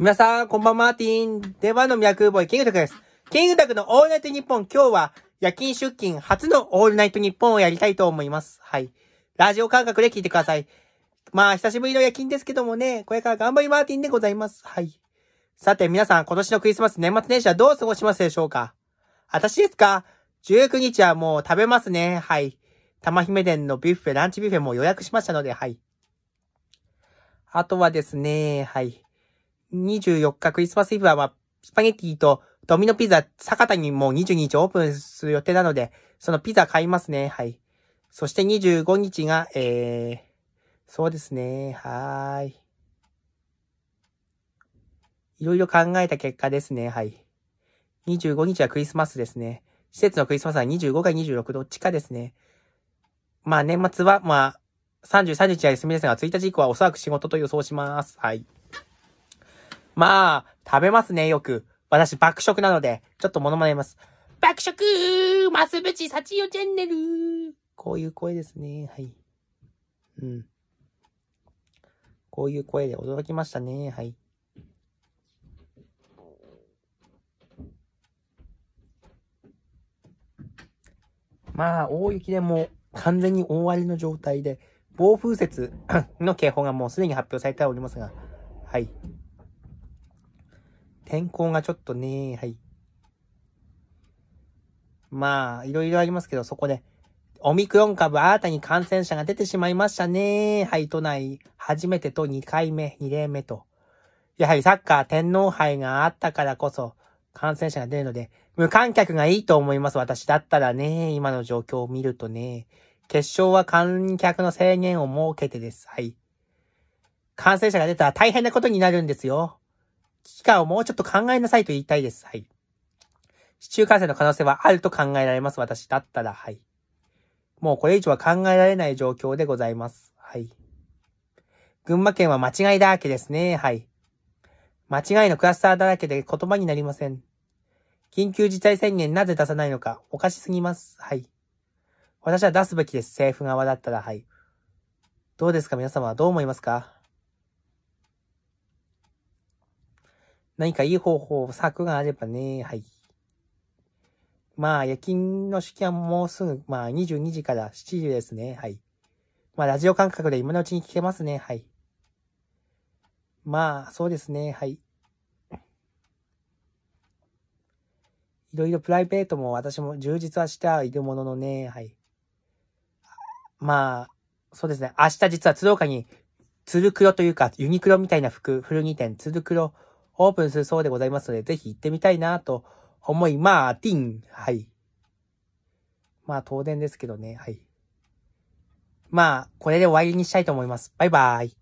皆さん、こんばんは、マーティン。ではの脈ボーイ、キングタクです。キングタクのオールナイトニッポン、今日は夜勤出勤初のオールナイトニッポンをやりたいと思います。はい。ラジオ感覚で聞いてください。まあ、久しぶりの夜勤ですけどもね、これから頑張りマーティンでございます。はい。さて、皆さん、今年のクリスマス、年末年始はどう過ごしますでしょうか私ですか ?19 日はもう食べますね。はい。玉姫殿のビュッフェ、ランチビュッフェも予約しましたので、はい。あとはですね、はい。24日クリスマスイブは、まあ、スパゲッティとドミノピザ、坂田にもう22日オープンする予定なので、そのピザ買いますね。はい。そして25日が、えー、そうですね。はーい。いろいろ考えた結果ですね。はい。25日はクリスマスですね。施設のクリスマスは25か26どっちかですね。まあ年末は、まあ、33日は休みですが、1日以降はおそらく仕事と予想します。はい。まあ、食べますね、よく。私、爆食なので、ちょっと物まねます。爆食マスブチサチヨチャンネルこういう声ですね。はい。うん。こういう声で驚きましたね。はい。まあ、大雪でも完全に大荒れの状態で、暴風雪の警報がもうすでに発表されておりますが、はい。天候がちょっとね、はい。まあ、いろいろありますけど、そこで、オミクロン株新たに感染者が出てしまいましたね。はい、都内、初めてと2回目、2例目と。やはりサッカー天皇杯があったからこそ、感染者が出るので、無観客がいいと思います。私だったらね、今の状況を見るとね、決勝は観客の制限を設けてです。はい。感染者が出たら大変なことになるんですよ。危機感をもうちょっと考えなさいと言いたいです。はい。市中感染の可能性はあると考えられます。私だったら、はい。もうこれ以上は考えられない状況でございます。はい。群馬県は間違いだらけですね。はい。間違いのクラスターだらけで言葉になりません。緊急事態宣言なぜ出さないのか、おかしすぎます。はい。私は出すべきです。政府側だったら、はい。どうですか皆様はどう思いますか何かいい方法、策があればね、はい。まあ、夜勤の試験もうすぐ、まあ、22時から7時ですね、はい。まあ、ラジオ感覚で今のうちに聞けますね、はい。まあ、そうですね、はい。いろいろプライベートも私も充実はしてはいるもののね、はい。まあ、そうですね。明日実は鶴岡に、鶴黒というか、ユニクロみたいな服、古着店、鶴黒オープンするそうでございますので、ぜひ行ってみたいなと思いまーティン。はい。まあ、当然ですけどね。はい。まあ、これで終わりにしたいと思います。バイバーイ。